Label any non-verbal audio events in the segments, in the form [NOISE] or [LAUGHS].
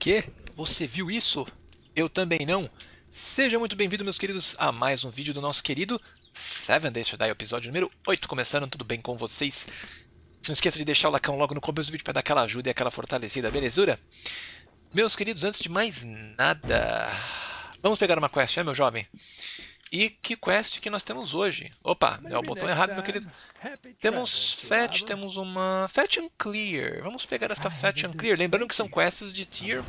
Que? Você viu isso? Eu também não. Seja muito bem-vindo, meus queridos, a mais um vídeo do nosso querido Seven Days to Die, episódio número 8. Começando, tudo bem com vocês? Não esqueça de deixar o lacão logo no começo do vídeo para dar aquela ajuda e aquela fortalecida, belezura? Meus queridos, antes de mais nada, vamos pegar uma quest, é, meu jovem? E que quest que nós temos hoje? Opa, é o botão errado, meu querido. Temos Fetch, temos uma Fetch and Clear. Vamos pegar esta ah, Fetch and Clear. Lembrando que são quests de Tier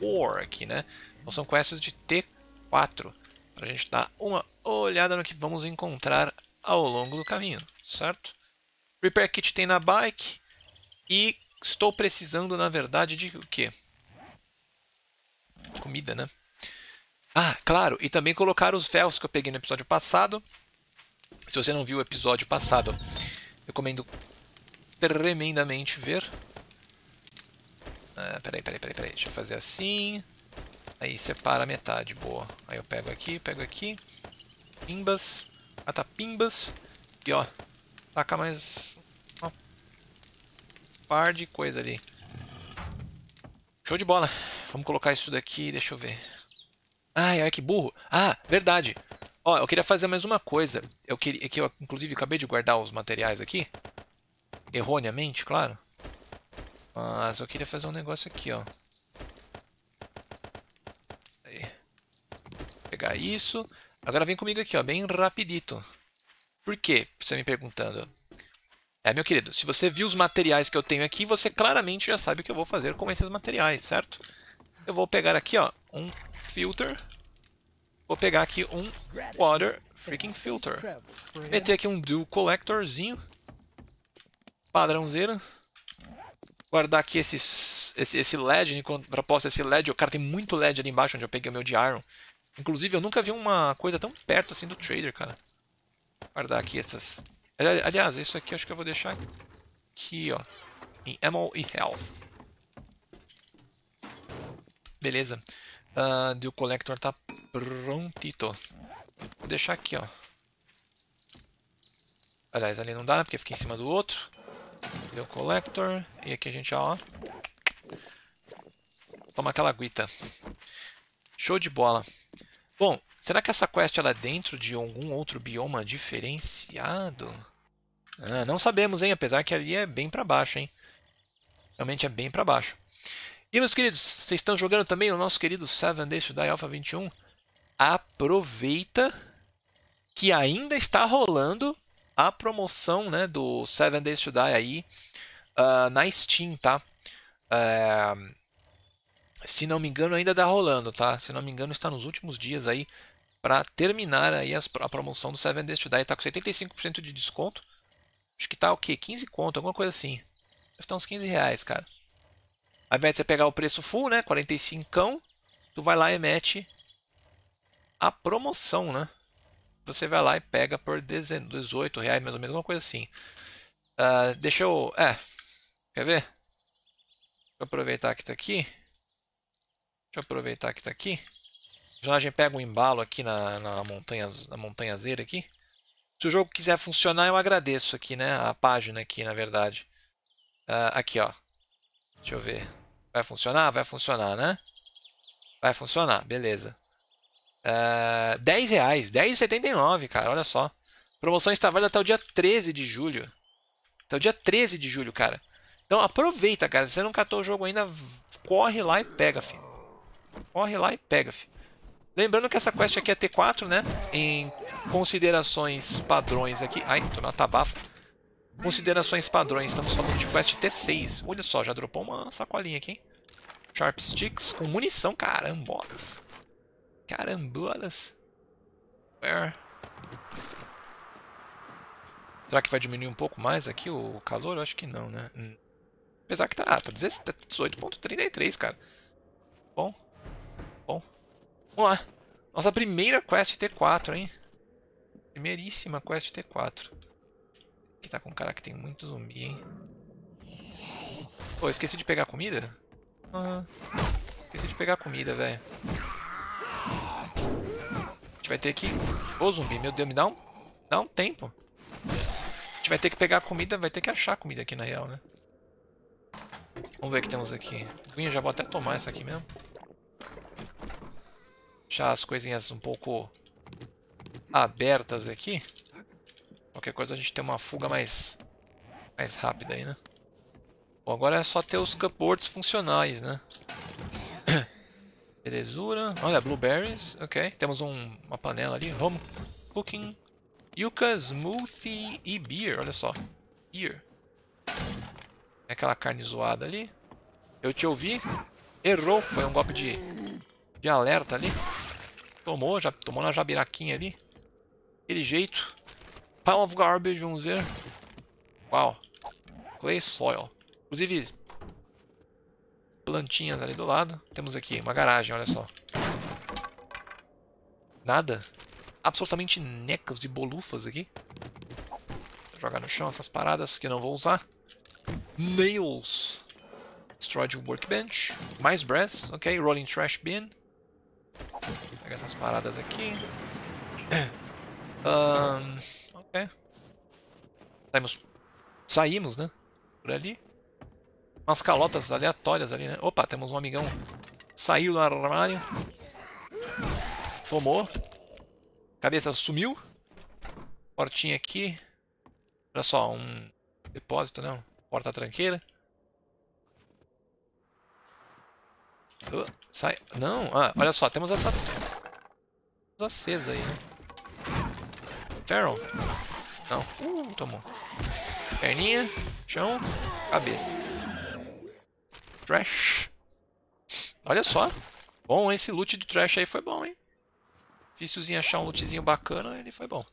4 aqui, né? Então são quests de T4. Para a gente dar uma olhada no que vamos encontrar ao longo do caminho, certo? Repair Kit tem na bike. E estou precisando, na verdade, de o quê? Comida, né? Ah, claro, e também colocar os véus que eu peguei no episódio passado. Se você não viu o episódio passado, recomendo tremendamente ver. Ah, peraí, peraí, peraí, peraí, deixa eu fazer assim. Aí separa a metade, boa. Aí eu pego aqui, pego aqui. Pimbas, ah, tá, pimbas. E ó, taca mais um par de coisa ali. Show de bola. Vamos colocar isso daqui, deixa eu ver. Ai, olha que burro. Ah, verdade. Ó, eu queria fazer mais uma coisa. Eu queria é que eu inclusive acabei de guardar os materiais aqui. Erroneamente, claro. Mas eu queria fazer um negócio aqui, ó. Aí. Vou pegar isso. Agora vem comigo aqui, ó, bem rapidito. Por quê? Você me perguntando. É, meu querido, se você viu os materiais que eu tenho aqui, você claramente já sabe o que eu vou fazer com esses materiais, certo? Eu vou pegar aqui, ó, um filter. Vou pegar aqui um Water Freaking Filter. Meter aqui um Dew Collectorzinho. Padrãozeiro. Guardar aqui esses, esse, esse LED, em né, contraposta esse LED. O cara tem muito LED ali embaixo onde eu peguei o meu de Iron. Inclusive, eu nunca vi uma coisa tão perto assim do Trader, cara. Guardar aqui essas... Aliás, isso aqui acho que eu vou deixar aqui, ó. Em Ammo e Health. Beleza. Uh, ah, do collector tá prontito. Vou deixar aqui, ó. Aliás, ali não dá, né? porque fica em cima do outro. Deu collector. E aqui a gente, ó. Toma aquela aguita. Show de bola. Bom, será que essa quest ela é dentro de algum outro bioma diferenciado? Ah, não sabemos, hein? Apesar que ali é bem pra baixo, hein? Realmente é bem pra baixo. E meus queridos, vocês estão jogando também o nosso querido Seven Days to Die Alpha 21? Aproveita que ainda está rolando a promoção né, do Seven Days to Die aí uh, na Steam, tá? Uh, se não me engano, ainda está rolando, tá? Se não me engano, está nos últimos dias aí para terminar aí as, a promoção do Seven Days to Die. Está com 75% de desconto. Acho que tá o quê? 15 conto, alguma coisa assim. Estão uns 15 reais, cara. Ao invés de você pegar o preço full, né? 45, tu vai lá e mete a promoção, né? Você vai lá e pega por 18 reais, mais ou menos, uma coisa assim. Uh, deixa eu. É. Quer ver? Deixa eu aproveitar que tá aqui. Deixa eu aproveitar que tá aqui. Já a gente pega um embalo aqui na, na montanha, na montanhazeira aqui. Se o jogo quiser funcionar, eu agradeço aqui, né? A página aqui, na verdade. Uh, aqui, ó. Deixa eu ver. Vai funcionar? Vai funcionar, né? Vai funcionar, beleza. Uh, eh, 10 cara, olha só. Promoção está válida até o dia 13 de julho. Até o dia 13 de julho, cara. Então aproveita, cara. Se você não catou o jogo ainda, corre lá e pega, filho. Corre lá e pega, filho. Lembrando que essa quest aqui é T4, né? Em considerações padrões aqui. Ai, tô na tabafa. Considerações padrões, estamos falando de quest T6. Olha só, já dropou uma sacolinha aqui, hein? Sharp Sticks com munição, carambolas. Carambolas. Where? Será que vai diminuir um pouco mais aqui o calor? Eu acho que não, né? Hum. Apesar que tá, tá 18.33, tá cara. Bom. Bom. Vamos lá. Nossa primeira quest T4, hein? Primeiríssima quest T4. Aqui tá com um cara que tem muito zumbi, hein? Pô, esqueci de pegar comida? Aham. Uhum. Esqueci de pegar comida, velho. A gente vai ter que... Ô, oh, zumbi, meu Deus, me dá um... Dá um tempo. A gente vai ter que pegar comida, vai ter que achar comida aqui na real, né? Vamos ver o que temos aqui. Guinha, já vou até tomar essa aqui mesmo. Deixar as coisinhas um pouco abertas aqui. Qualquer coisa a gente tem uma fuga mais, mais rápida aí, né? Bom, agora é só ter os cupboards funcionais, né? [COUGHS] Belezura. Olha, blueberries. Ok. Temos um, uma panela ali. Home cooking. Yucca, smoothie e beer. Olha só. Beer. É aquela carne zoada ali. Eu te ouvi. Errou. Foi um golpe de, de alerta ali. Tomou. Já tomou na jabiraquinha ali. Aquele jeito pile of garbage, vamos ver. Uau. Clay soil. Inclusive, plantinhas ali do lado. Temos aqui uma garagem, olha só. Nada. Absolutamente necas de bolufas aqui. Vou jogar no chão essas paradas que não vou usar. Nails. Destroyed workbench. Mais brass. Ok, rolling trash bin. Pega essas paradas aqui. Um... [CLEARS THROAT] É. Saímos, saímos, né? Por ali. Umas calotas aleatórias ali, né? Opa, temos um amigão. Saiu do armário. Tomou. Cabeça sumiu. Portinha aqui. Olha só, um depósito, né? Porta-tranqueira. Uh, sai. Não, ah, olha só, temos essa. Acesa aí, né? Feral. Não. Uh, tomou. Perninha, chão, cabeça. Trash. Olha só. Bom, esse loot do trash aí foi bom, hein? Difícilzinho achar um lootzinho bacana, ele foi bom.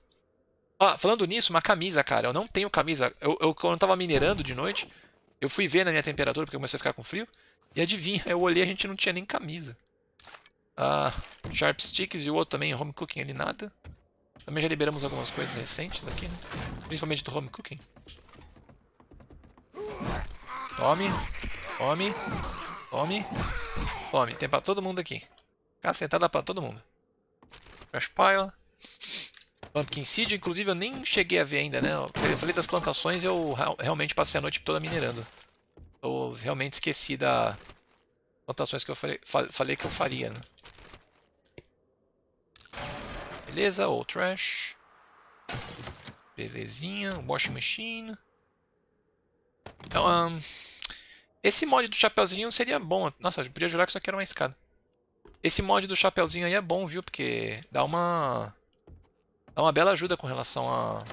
Ah, falando nisso, uma camisa, cara. Eu não tenho camisa. Eu, eu quando eu tava minerando de noite, eu fui ver na minha temperatura, porque eu comecei a ficar com frio. E adivinha, eu olhei a gente não tinha nem camisa. Ah, Sharp Sticks e o outro também, Home Cooking ali, nada. Também já liberamos algumas coisas recentes aqui, né? Principalmente do home cooking. Tome. Tome. Tome. Tome. Tem pra todo mundo aqui. Cacetada pra todo mundo. Crash pile. Pumpkin seed. Inclusive eu nem cheguei a ver ainda, né? Eu falei das plantações eu realmente passei a noite toda minerando. Eu realmente esqueci das plantações que eu falei, falei que eu faria, né? Beleza, ou trash. Belezinha, washing machine. Então, um, esse mod do chapeuzinho seria bom. Nossa, eu podia jurar que isso aqui era uma escada. Esse mod do chapeuzinho aí é bom, viu? Porque dá uma... Dá uma bela ajuda com relação a...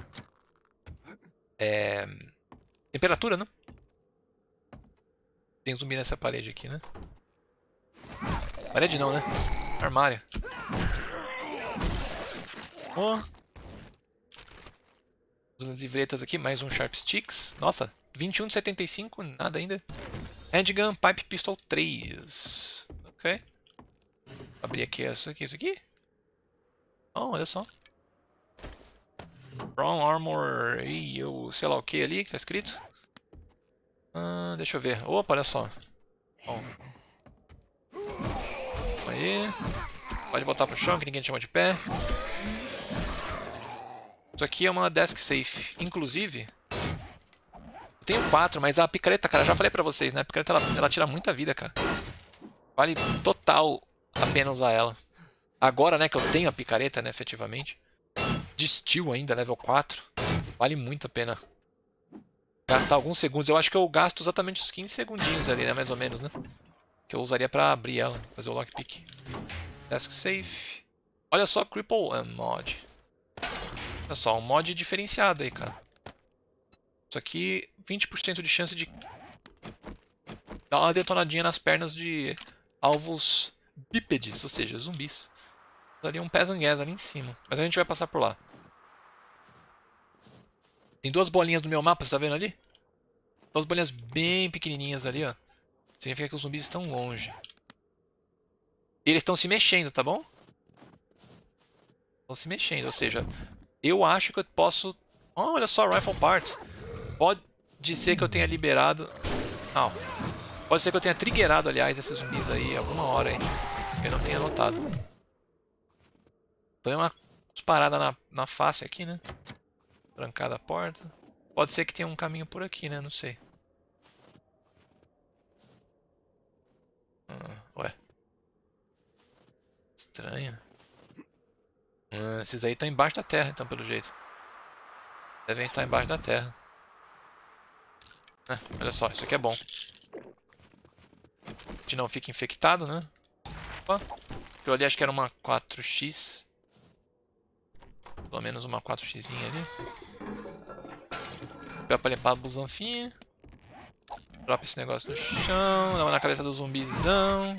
É, temperatura, né? Tem zumbi nessa parede aqui, né? Parede não, né? Armário. Ó. As livretas aqui, mais um Sharp Sticks. Nossa, 21 de 75, nada ainda. Handgun Pipe Pistol 3. Ok. Abrir aqui isso aqui, isso aqui. Oh, olha só. Brown Armor e eu sei lá o que ali que tá escrito. Ah, deixa eu ver. Opa, olha só. Bom. Aí. Pode voltar pro chão que ninguém te chama de pé. Isso aqui é uma desk safe. Inclusive, eu tenho quatro, mas a picareta, cara, já falei pra vocês, né? A picareta, ela, ela tira muita vida, cara. Vale total a pena usar ela. Agora, né, que eu tenho a picareta, né, efetivamente. De steel ainda, level 4. Vale muito a pena gastar alguns segundos. Eu acho que eu gasto exatamente os 15 segundinhos ali, né, mais ou menos, né? Que eu usaria pra abrir ela, fazer o lockpick. Desk safe. Olha só, Cripple Mod. Olha só, um mod diferenciado aí, cara. Isso aqui, 20% de chance de dar uma detonadinha nas pernas de alvos bípedes, ou seja, zumbis. Daria um pezanguez ali em cima. Mas a gente vai passar por lá. Tem duas bolinhas no meu mapa, você tá vendo ali? Duas bolinhas bem pequenininhas ali, ó. Significa que os zumbis estão longe. E eles estão se mexendo, tá bom? Estão se mexendo, ou seja, eu acho que eu posso... Oh, olha só, Rifle Parts. Pode ser que eu tenha liberado... Ah, Pode ser que eu tenha triggerado, aliás, esses zumbis aí alguma hora, hein? Eu não tenha notado. Então é uma parada na, na face aqui, né? Trancada a porta. Pode ser que tenha um caminho por aqui, né? Não sei. Ah, ué. Estranho. Hum, esses aí estão embaixo da terra, então, pelo jeito. Devem estar embaixo da terra. Ah, olha só, isso aqui é bom. A gente não fica infectado, né? Opa. Eu ali acho que era uma 4x. Pelo menos uma 4x ali. Dá pra limpar a busanfinha. Dropa esse negócio no chão. Dá uma na cabeça do zumbizão.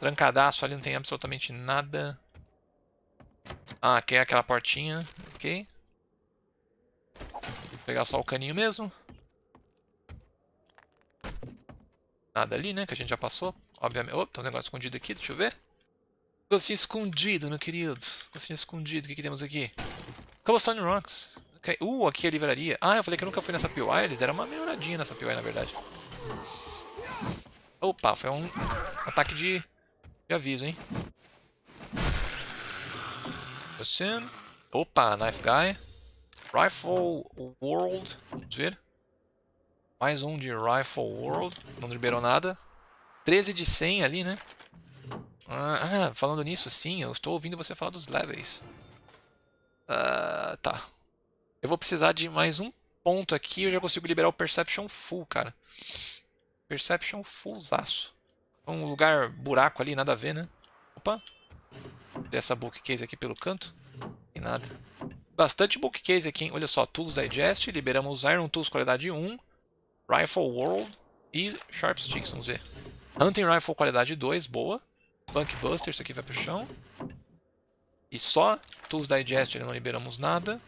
Trancadaço ali, não tem absolutamente nada. Ah, aqui é aquela portinha. Ok. Vou pegar só o caninho mesmo. Nada ali, né? Que a gente já passou. Obviamente. Opa, tem um negócio escondido aqui, deixa eu ver. Assim escondido, meu querido. Assim escondido, o que, que temos aqui? Cobblestone Rocks. Okay. Uh, aqui é a livraria. Ah, eu falei que eu nunca fui nessa P.Y. Eles deram uma melhoradinha nessa P.Y. na verdade. Opa, foi um ataque de aviso, hein? Opa, Knife Guy. Rifle World. Vamos ver. Mais um de Rifle World. Não liberou nada. 13 de 100 ali, né? Ah, ah, falando nisso, sim, eu estou ouvindo você falar dos levels. Ah, tá. Eu vou precisar de mais um ponto aqui. Eu já consigo liberar o Perception Full, cara. Perception Fullzaço. É um lugar buraco ali, nada a ver, né? Opa! Dessa bookcase aqui pelo canto. E nada. Bastante bookcase aqui, hein? Olha só, Tools Digest, liberamos Iron Tools qualidade 1, Rifle World e Sharp Sticks, vamos ver. Hunting Rifle qualidade 2, boa. Punk Buster, isso aqui vai pro chão. E só Tools Digest, não liberamos nada.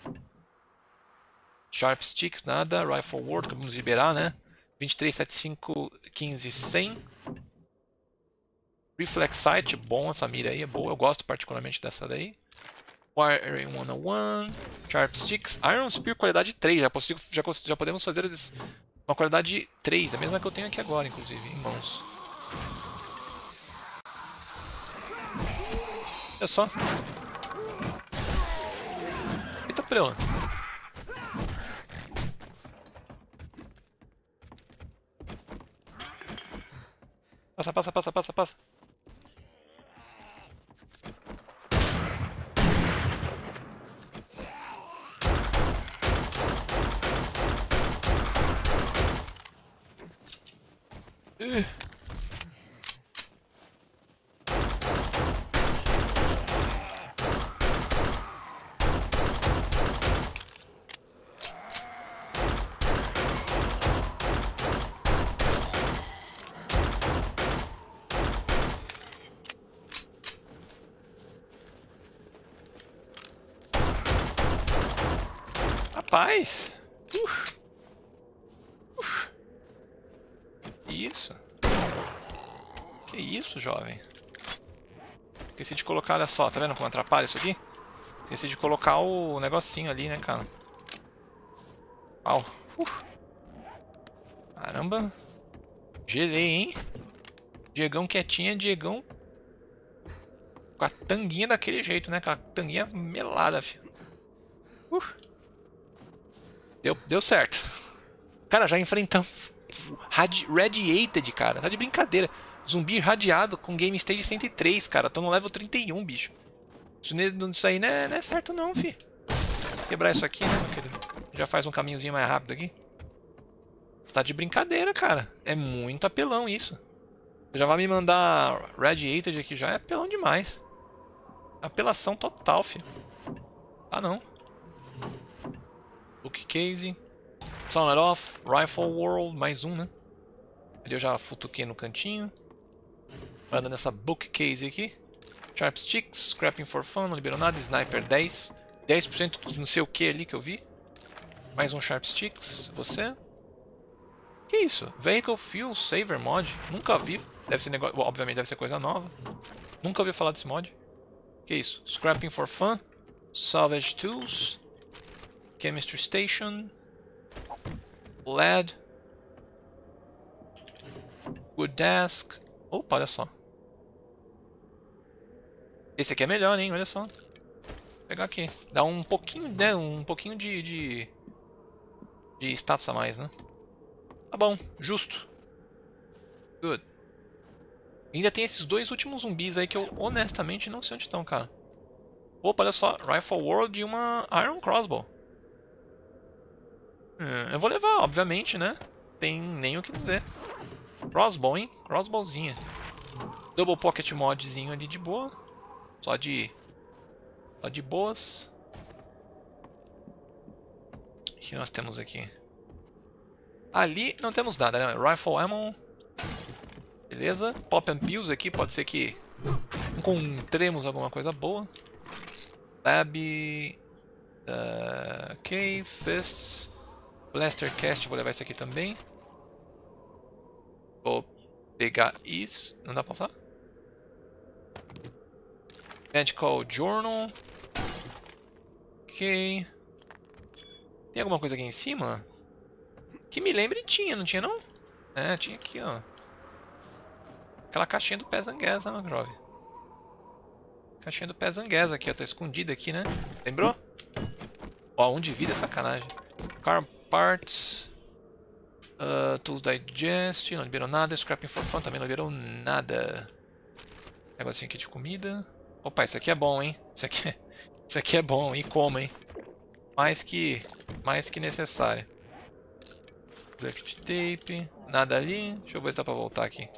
Sharp Sticks, nada. Rifle World, que vamos liberar, né? 23, 75, 15, 100. Reflex Sight, bom, essa mira aí é boa, eu gosto particularmente dessa daí. Wire 101, Sharp Sticks, Iron Spear qualidade 3, já, já, já podemos fazer uma qualidade 3, a mesma que eu tenho aqui agora, inclusive, em mãos. Olha só. Eita, prela. Né? Passa, passa, passa, passa, passa. Rapaz! Uf. Uf. Isso. Que isso, jovem? Esqueci de colocar, olha só, tá vendo como atrapalha isso aqui? Esqueci de colocar o negocinho ali, né, cara? Uau! Uf. Caramba. Gelei, hein? Diegão quietinha, Diegão com a tanguinha daquele jeito, né? Aquela tanguinha melada, filho. Uf. Deu, deu certo. Cara, já enfrentamos. radiated, cara. Tá de brincadeira. Zumbi radiado com Game Stage 103, cara. Tô no level 31, bicho. Isso, isso aí não é, não é certo não, fi. Quebrar isso aqui, né, meu querido? Já faz um caminhozinho mais rápido aqui. tá de brincadeira, cara. É muito apelão isso. Já vai me mandar Radiated aqui já. É apelão demais. Apelação total, fi Ah, não. Bookcase, é Case. Sound Off. Rifle World. Mais um, né? Ali eu já futuquei no cantinho. Anda nessa bookcase aqui. Sharpsticks, Scrapping for Fun, não liberou nada. Sniper 10. 10% de não sei o que ali que eu vi. Mais um Sharpsticks, você. Que isso? Vehicle Fuel Saver Mod. Nunca vi. Deve ser negócio. Obviamente deve ser coisa nova. Nunca ouvi falar desse mod. Que isso? Scrapping for Fun. Salvage Tools chemistry station. Lead. Good desk. Opa, olha só. Esse aqui é melhor, hein? Olha só. Vou pegar aqui. Dá um pouquinho, né? Um pouquinho de, de... De status a mais, né? Tá bom. Justo. Good. ainda tem esses dois últimos zumbis aí que eu honestamente não sei onde estão, cara. Opa, olha só. Rifle World e uma Iron Crossbow. Hum, eu vou levar, obviamente, né? Tem nem o que dizer. Crossbow, hein? Crossbowzinha. Double Pocket modzinho ali de boa. Só de... Só de boas. O que nós temos aqui? Ali não temos nada, né? Rifle Ammo. Beleza. Pop and Pills aqui, pode ser que encontremos alguma coisa boa. Lab... Uh, ok, Fists... Blastercast, vou levar isso aqui também. Vou pegar isso. Não dá pra usar? Medical Journal. Ok. Tem alguma coisa aqui em cima? Que me lembre tinha, não tinha não? É, tinha aqui, ó. Aquela caixinha do pé né, Mangrove? Caixinha do pé aqui, ó. Tá escondida aqui, né? Lembrou? Ó, um de vida, sacanagem. Car parts. Uh, tools Digest, não liberou nada. Scrapping for Fun também não liberou nada. Negocinho aqui de comida. Opa, isso aqui é bom, hein? Isso aqui é, [LAUGHS] isso aqui é bom, e como, hein? Mais que, mais que necessário. Duct Tape, nada ali. Deixa eu ver se dá pra voltar aqui.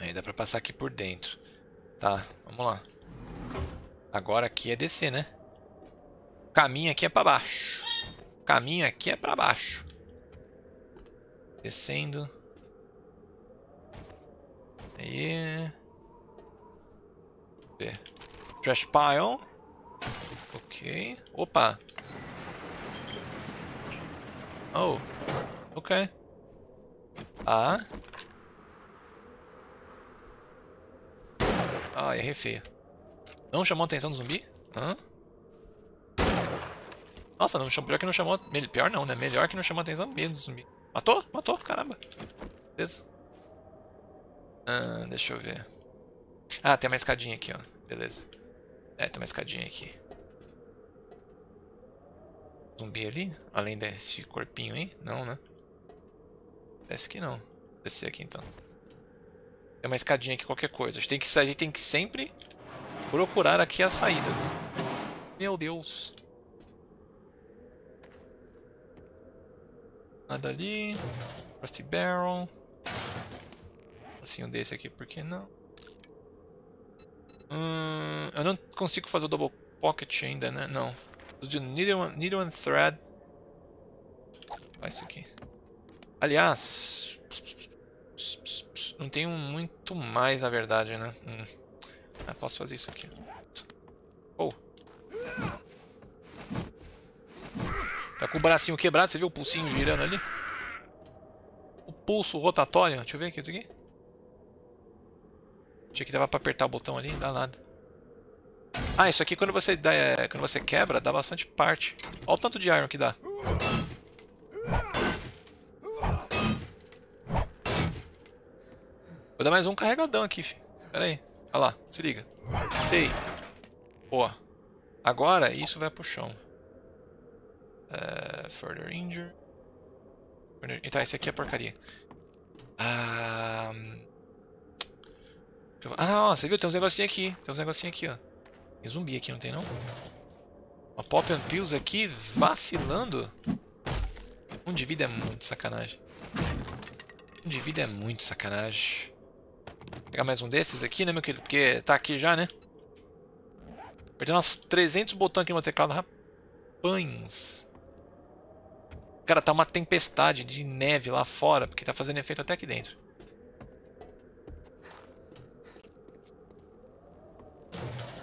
Aí dá pra passar aqui por dentro. Tá, vamos lá. Agora aqui é descer, né? caminho aqui é para baixo. O caminho aqui é para baixo. Descendo. Aí. Ver. Trash pile. Ok. Opa. Oh. Ok. Ah. Ah, errei feio. Não chamou a atenção do zumbi? Hã? Nossa, não, pior que não chamou... Pior não, né? Melhor que não chamou atenção mesmo zumbi. Matou? Matou, caramba. Beleza. Ah, deixa eu ver. Ah, tem uma escadinha aqui, ó. Beleza. É, tem uma escadinha aqui. Zumbi ali? Além desse corpinho aí? Não, né? Parece que não. Vou descer aqui então. Tem uma escadinha aqui, qualquer coisa. A gente tem que, a gente tem que sempre procurar aqui as saídas, né? Meu Deus. Nada ali. Rusty Barrel. Assim, um desse aqui, por que não? Hum, eu não consigo fazer o Double Pocket ainda, né? Não. De needle, and, needle and Thread. Faz isso aqui. Aliás, não tenho muito mais, na verdade, né? Hum. Ah, posso fazer isso aqui. Tá com o bracinho quebrado, você viu o pulsinho girando ali? O pulso rotatório, deixa eu ver aqui isso aqui. Tinha que dava pra apertar o botão ali, não dá nada. Ah, isso aqui quando você, dá, é, quando você quebra, dá bastante parte. Olha o tanto de iron que dá. Vou dar mais um carregadão aqui, fi. Pera aí. Olha lá, se liga. Dei. Boa. Agora isso vai pro chão. Uh, further injury. Further... Então, esse aqui é porcaria. Ah, ó, você viu? Tem uns negocinhos aqui. Tem uns negocinhos aqui, ó. Tem zumbi aqui, não tem não? Uma Pop and Pills aqui vacilando. Um de vida é muito sacanagem. Um de vida é muito sacanagem. Vou pegar mais um desses aqui, né, meu querido? Porque tá aqui já, né? Perdendo uns 300 botões aqui no meu teclado, rapaz. Cara, tá uma tempestade de neve lá fora, porque tá fazendo efeito até aqui dentro.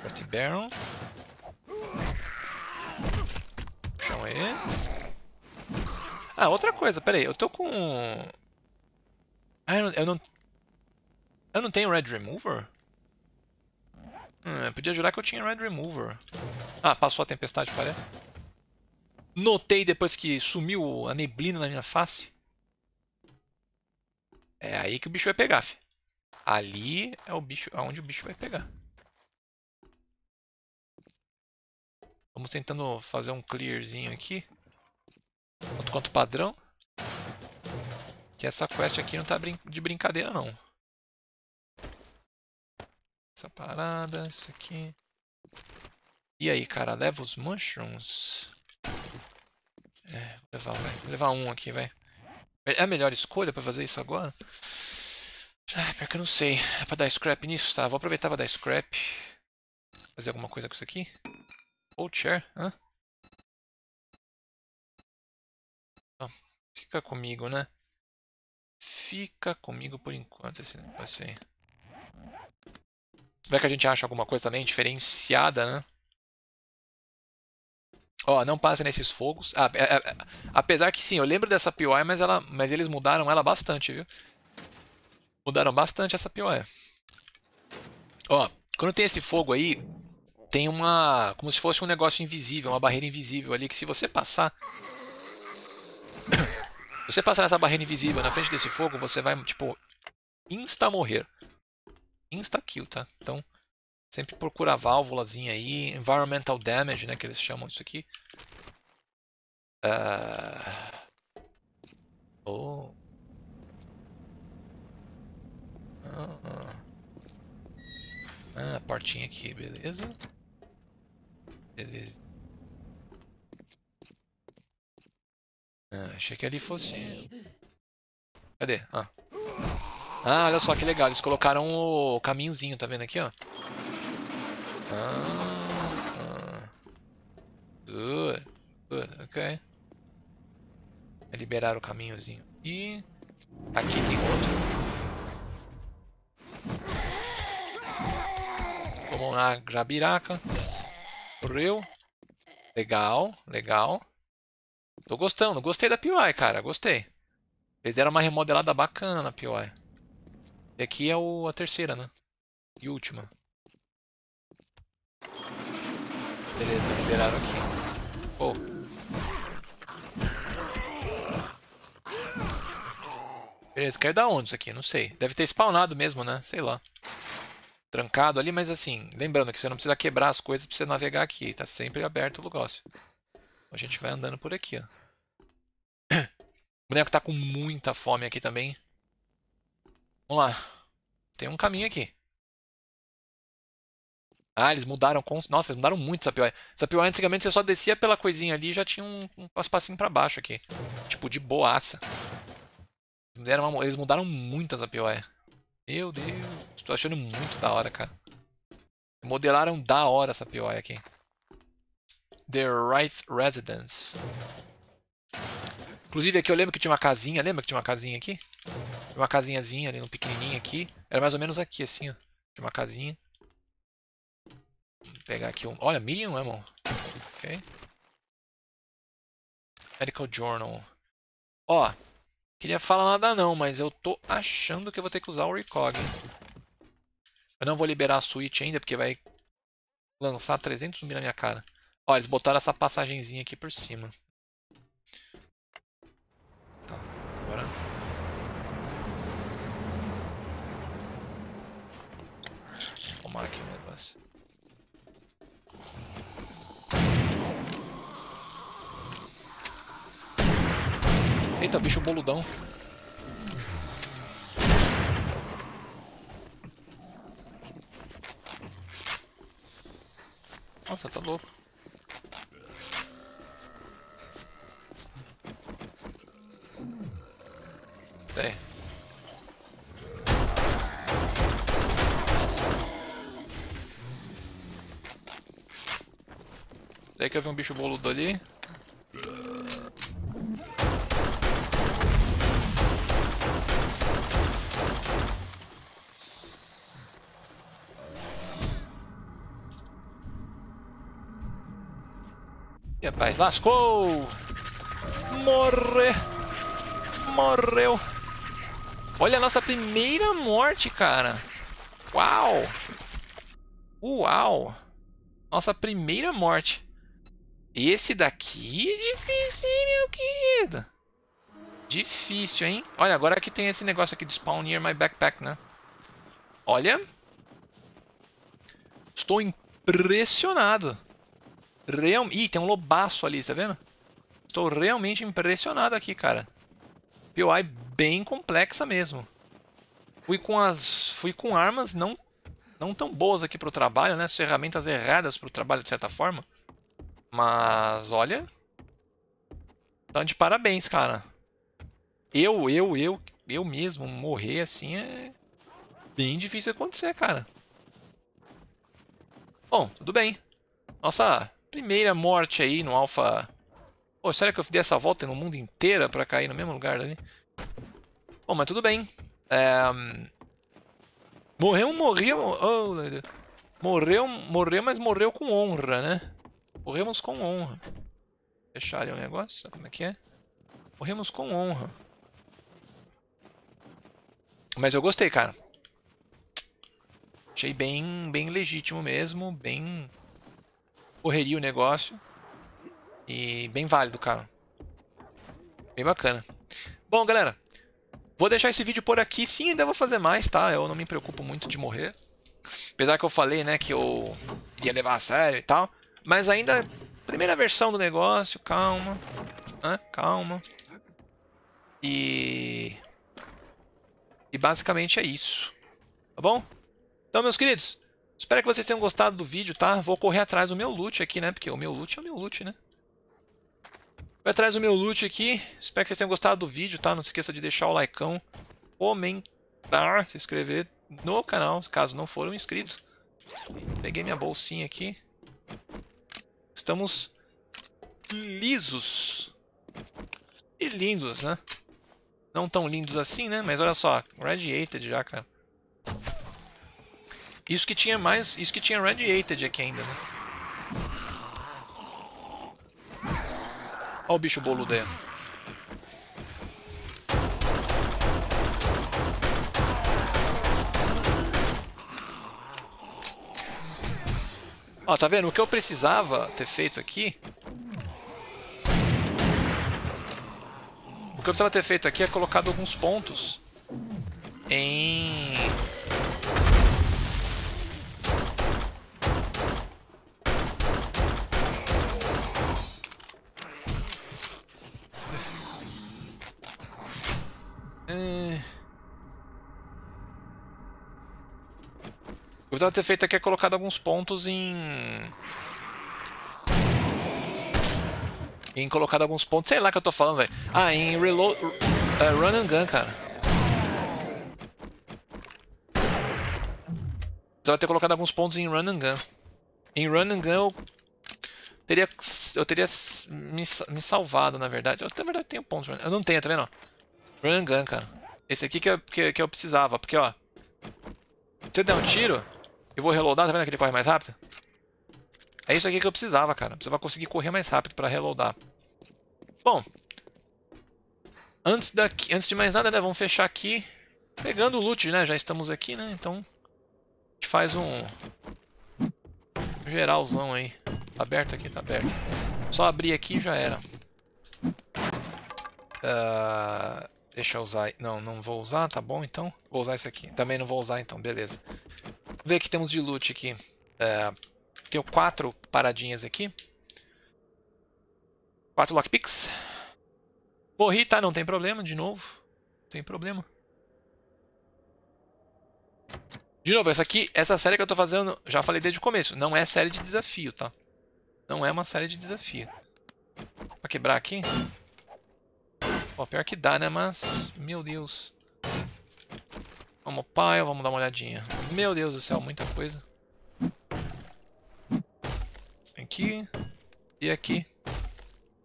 Dirty Baron. Puxão aí. Ah, outra coisa, peraí, eu tô com... Ah, eu não... Eu não, eu não tenho Red Remover? Hum, podia jurar que eu tinha Red Remover. Ah, passou a tempestade, parece notei depois que sumiu a neblina na minha face. É aí que o bicho vai pegar, fi. Ali é o bicho, aonde o bicho vai pegar. Vamos tentando fazer um clearzinho aqui. Quanto quanto padrão. Que essa quest aqui não tá de brincadeira não. Essa parada, isso aqui. E aí, cara, leva os mushrooms. Levar, Vou né? levar um aqui, velho. É a melhor escolha pra fazer isso agora? Ah, pior que eu não sei. É pra dar scrap nisso? Tá, vou aproveitar pra dar scrap. Fazer alguma coisa com isso aqui. Ou chair, hã? Ah, fica comigo, né? Fica comigo por enquanto esse negócio aí. Vai que a gente acha alguma coisa também diferenciada, né? Ó, não passa nesses fogos. Ah, é, é, é, apesar que sim, eu lembro dessa POI, mas, ela, mas eles mudaram ela bastante, viu? Mudaram bastante essa POI. Ó, quando tem esse fogo aí, tem uma. como se fosse um negócio invisível, uma barreira invisível ali, que se você passar. [COUGHS] você passar nessa barreira invisível na frente desse fogo, você vai, tipo, insta morrer. Insta kill, tá? Então. Sempre procura a válvulazinha aí. Environmental damage, né? Que eles chamam isso aqui. Uh... Oh. Ah, ah, a ah, portinha aqui, beleza. Beleza. Ah, achei que ali fosse... Cadê? Ah. ah, olha só que legal. Eles colocaram o caminhozinho, tá vendo aqui, ó? Ah, good, ah. good, uh, uh, ok. É liberar o caminhozinho. E aqui tem outro. Vamos na jabiraca. Correu. Legal, legal. Tô gostando, gostei da PY, cara, gostei. Eles deram uma remodelada bacana na PY. E aqui é o, a terceira, né? E última. Beleza, liberaram aqui. Pô. Beleza, Quer dar onde isso aqui? Não sei. Deve ter spawnado mesmo, né? Sei lá. Trancado ali, mas assim, lembrando que você não precisa quebrar as coisas pra você navegar aqui. Tá sempre aberto o negócio. A gente vai andando por aqui, ó. [COUGHS] O boneco tá com muita fome aqui também. Vamos lá. Tem um caminho aqui. Ah, eles mudaram. Com... Nossa, eles mudaram muito Essa Sapioi antigamente você só descia pela coisinha ali e já tinha um, um passinho pra baixo aqui. Tipo, de boaça. Uma... Eles mudaram muito Sapioi. Meu Deus. Estou achando muito da hora, cara. Modelaram da hora essa POI aqui. The Wraith Residence. Inclusive aqui eu lembro que tinha uma casinha. Lembra que tinha uma casinha aqui? Uma casinhazinha ali, um pequenininho aqui. Era mais ou menos aqui, assim, ó. Tinha uma casinha. Vou pegar aqui um. Olha, medium né, ammo. Ok. Medical Journal. Ó, queria falar nada não, mas eu tô achando que eu vou ter que usar o Recog. Eu não vou liberar a Switch ainda, porque vai lançar 300 mil na minha cara. Ó, eles botaram essa passagenzinha aqui por cima. Tá, agora... Vou tomar aqui Eita, bicho boludão. Nossa, tá louco. É. Daí que eu vi um bicho boludo ali. rapaz, lascou! Morre! Morreu! Olha a nossa primeira morte, cara! Uau! Uau! Nossa primeira morte. Esse daqui é difícil, hein, meu querido? Difícil, hein? Olha, agora que tem esse negócio aqui de spawn near my backpack, né? Olha. Estou impressionado real Ih, tem um lobaço ali, tá vendo? Estou realmente impressionado aqui, cara. POI bem complexa mesmo. Fui com as... Fui com armas não, não tão boas aqui pro trabalho, né? As ferramentas erradas pro trabalho, de certa forma. Mas, olha... Então, de parabéns, cara. Eu, eu, eu, eu mesmo morrer assim é bem difícil acontecer, cara. Bom, tudo bem. Nossa primeira morte aí no Alpha. Pô, será que eu dei essa volta no mundo inteira pra cair no mesmo lugar ali? Bom, mas tudo bem. É... Morreu, morreu. Oh, morreu, morreu, mas morreu com honra, né? Morremos com honra. Fechar ali o negócio, sabe como é que é? Morremos com honra. Mas eu gostei, cara. Achei bem, bem legítimo mesmo, bem correria o negócio. E bem válido, cara. Bem bacana. Bom, galera. Vou deixar esse vídeo por aqui. Sim, ainda vou fazer mais, tá? Eu não me preocupo muito de morrer. Apesar que eu falei, né, que eu ia levar a sério e tal. Mas ainda, primeira versão do negócio, calma. Hã? Calma. E... E basicamente é isso. Tá bom? Então, meus queridos, Espero que vocês tenham gostado do vídeo, tá? Vou correr atrás do meu loot aqui, né? Porque o meu loot é o meu loot, né? Vou atrás do meu loot aqui. Espero que vocês tenham gostado do vídeo, tá? Não se esqueça de deixar o likeão, comentar, se inscrever no canal, caso não foram inscritos. Peguei minha bolsinha aqui. Estamos lisos e lindos, né? Não tão lindos assim, né? Mas olha só, Radiated já, cara. Isso que tinha mais. Isso que tinha Radiated aqui ainda, né? Olha o bicho boludo aí. Ó, tá vendo? O que eu precisava ter feito aqui... O que eu precisava ter feito aqui é colocado alguns pontos em... que eu precisava ter feito aqui é colocado alguns pontos em... Em colocado alguns pontos... Sei lá o que eu tô falando, velho. Ah, em reload... Uh, run and gun, cara. Precisava ter colocado alguns pontos em run and gun. Em run and gun eu teria, eu teria me, me salvado, na verdade. Eu, na verdade, tenho pontos. Eu não tenho, tá vendo? Run and gun, cara. Esse aqui que eu, que, que eu precisava, porque, ó... Se eu der um tiro, eu vou reloadar, tá vendo que ele corre mais rápido? É isso aqui que eu precisava, cara. Você vai conseguir correr mais rápido para reloadar. Bom. Antes, daqui, antes de mais nada, né, vamos fechar aqui. Pegando o loot, né? Já estamos aqui, né? Então, a gente faz um geralzão aí. Tá aberto aqui? Tá aberto. Só abrir aqui já era. Uh, deixa eu usar... Não, não vou usar, tá bom então. Vou usar isso aqui. Também não vou usar então, beleza ver o que temos de loot aqui. É, tenho quatro paradinhas aqui. Quatro lockpicks. Morri, tá? Não tem problema, de novo. Não tem problema. De novo, essa aqui, essa série que eu tô fazendo, já falei desde o começo, não é série de desafio, tá? Não é uma série de desafio. Pra quebrar aqui. Ó, pior que dá, né? Mas, meu Deus. Vamos pai, vamos dar uma olhadinha. Meu Deus do céu, muita coisa. Aqui e aqui.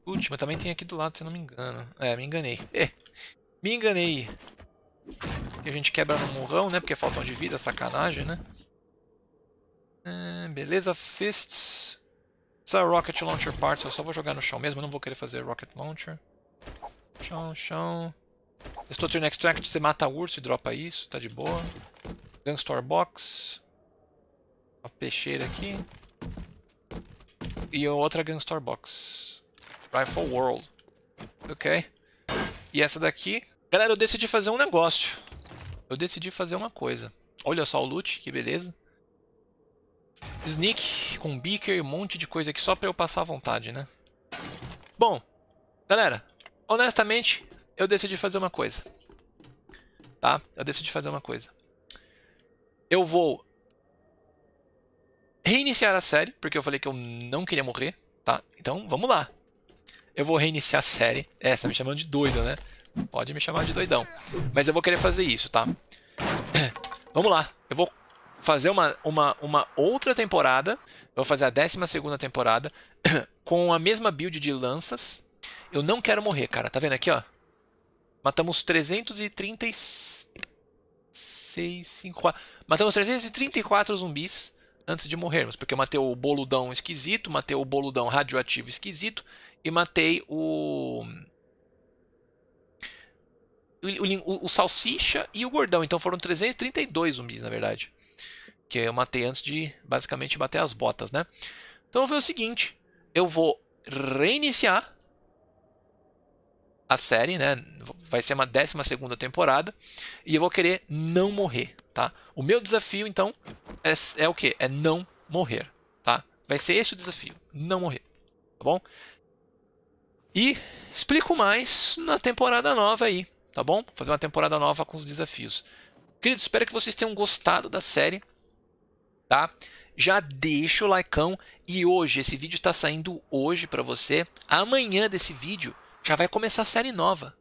Última, também tem aqui do lado, se não me engano. É, me enganei. É, me enganei. a gente quebra no murrão, né? Porque é faltam de vida, sacanagem, né? É, beleza, fists. Essa Rocket Launcher Parts eu só vou jogar no chão mesmo, não vou querer fazer Rocket Launcher. Chão, chão. Slotern Extract, você mata urso e dropa isso, tá de boa. Gunstore Box. Uma peixeira aqui. E outra Gunstore Box. Rifle World. Ok. E essa daqui... Galera, eu decidi fazer um negócio. Eu decidi fazer uma coisa. Olha só o loot, que beleza. Sneak com beaker e um monte de coisa aqui só pra eu passar à vontade, né? Bom, galera, honestamente, eu decidi fazer uma coisa. Tá? Eu decidi fazer uma coisa. Eu vou reiniciar a série, porque eu falei que eu não queria morrer, tá? Então, vamos lá. Eu vou reiniciar a série. É, você tá me chamando de doido, né? Pode me chamar de doidão. Mas eu vou querer fazer isso, tá? [CLEARS THROAT] vamos lá. Eu vou fazer uma, uma, uma outra temporada. Eu vou fazer a 12 segunda temporada [CLEARS THROAT] com a mesma build de lanças. Eu não quero morrer, cara. Tá vendo aqui, ó? Matamos 336. 5, matamos 334 zumbis antes de morrermos. Porque eu matei o boludão esquisito, matei o boludão radioativo esquisito e matei o. O, o, o salsicha e o gordão. Então foram 332 zumbis, na verdade. Que eu matei antes de basicamente bater as botas, né? Então eu vou fazer o seguinte: eu vou reiniciar a série, né? Vai ser uma 12 segunda temporada e eu vou querer não morrer, tá? O meu desafio, então, é, é o que? É não morrer, tá? Vai ser esse o desafio, não morrer, tá bom? E explico mais na temporada nova aí, tá bom? Vou fazer uma temporada nova com os desafios. Queridos, espero que vocês tenham gostado da série, tá? já deixa o likeão e hoje esse vídeo está saindo hoje para você. Amanhã desse vídeo já vai começar a série nova.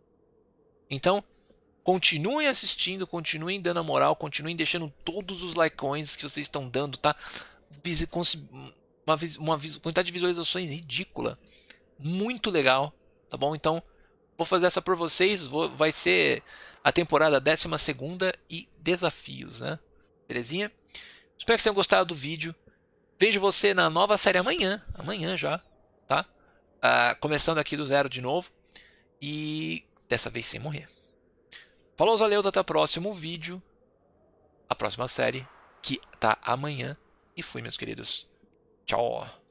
Então, continuem assistindo, continuem dando a moral, continuem deixando todos os likeões que vocês estão dando, tá? Uma, uma quantidade de visualizações ridícula. Muito legal, tá bom? Então, vou fazer essa por vocês. Vou, vai ser a temporada 12 e desafios, né? Belezinha? Espero que tenham gostado do vídeo. Vejo você na nova série amanhã, amanhã já, tá? Uh, começando aqui do zero de novo. E dessa vez sem morrer. Falou, valeu, até o próximo vídeo. A próxima série, que tá amanhã. E fui, meus queridos. Tchau.